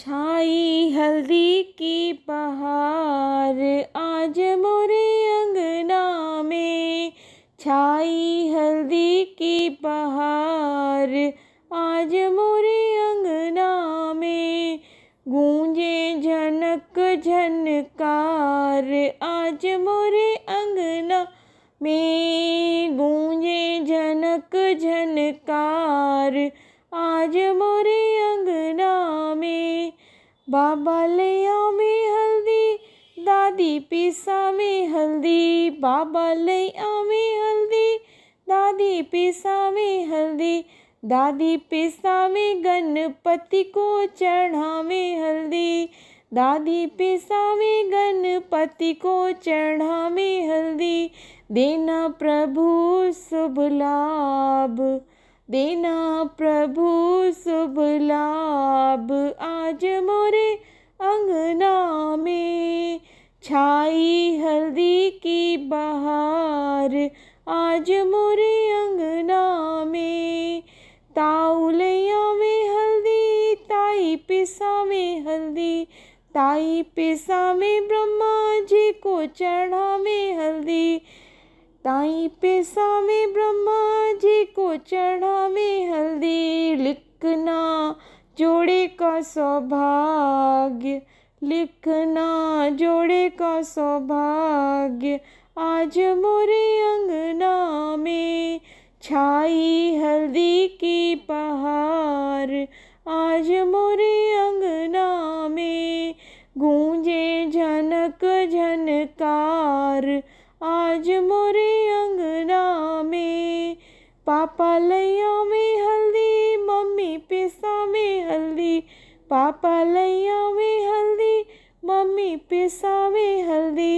छाई हल्दी की बहार आज मोरे अंगना में छाई हल्दी की बहार आज मोरे अंगना में गूंजे झनक झनकार आज मोरे अंगना में बाबा ले आवे में हल्दी दादी पिसा में हल्दी बाबा ले आवे में हल्दी दादी पिसा में हल्दी दादी पिसा में गणपति को चढ़ा में हल्दी दादी पिसा में गणपति को चढ़ा में हल्दी देना प्रभु शुभ लाभ देना प्रभु शुभ लाभ आज मोरे अंगना में छाई हल्दी की बहार आज मोरे अंगना में ताउलिया में हल्दी ताई पिसा में हल्दी ताई पिसा में ब्रह्मा जी को चढ़ा में हल्दी ताई पिसा में ब्रह्मा जी को चढ़ा सौभाग्य लिखना जोड़े का सौभाग्य आज मोरे अंगना में छाई हल्दी की पहार आज मोरे अंगना में गूंजे झनक झनकार आज मोरे अंगना में पापा लैया में हल्दी मम्मी पिसा में हल्दी पापा ले आवे हल्दी मम्मी पिसावे हल्दी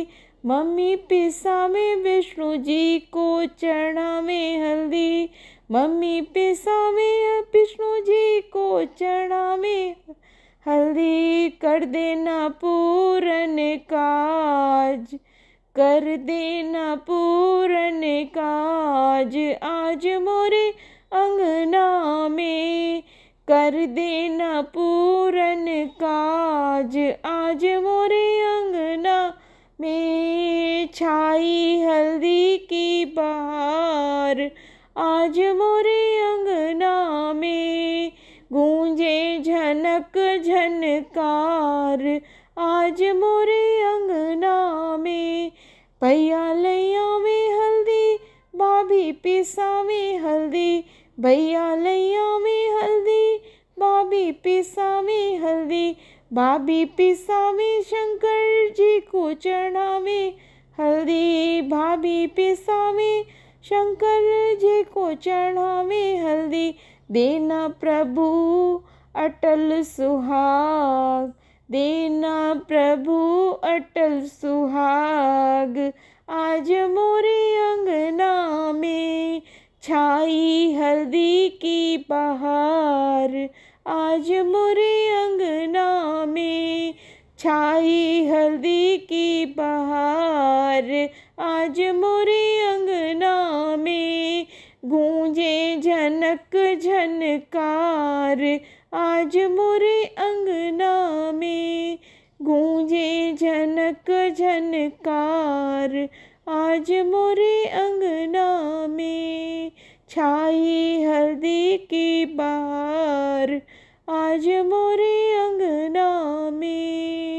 मम्मी पिसावे विष्णु जी को चढ़ावे हल्दी मम्मी पिसावे विष्णु जी को चढ़ावे हल्दी कर देना पूरन काज कर देना पूरन काज आज मोरे अंगना में कर देना पूरन काज आज मोरे अंगना में छाई हल्दी की बार आज मोरे अंगना में गूंजे झनक झनकार आज मोरे अंगना में भैया लैया में हल्दी भाभी पिसा में हल्दी भैया लैया में भाभी पिसावे हल्दी भाभी पिसावे शंकर जी को चढ़ावे हल्दी भाभी पिसावे शंकर जी को चढ़ावे हल्दी देना प्रभु अटल सुहाग देना प्रभु अटल सुहाग आज मोरे अंगना में छाई हल्दी की पहाड़ आज मोरे अंगना में छाई हल्दी की बहार आज मोरे अंगना में गूंजे झनक झनकार आज मोरे अंगना में गूंजे झनक झनकार आज मोरे अंगना में छाई हल्दी की बार आज मोरे अंगना में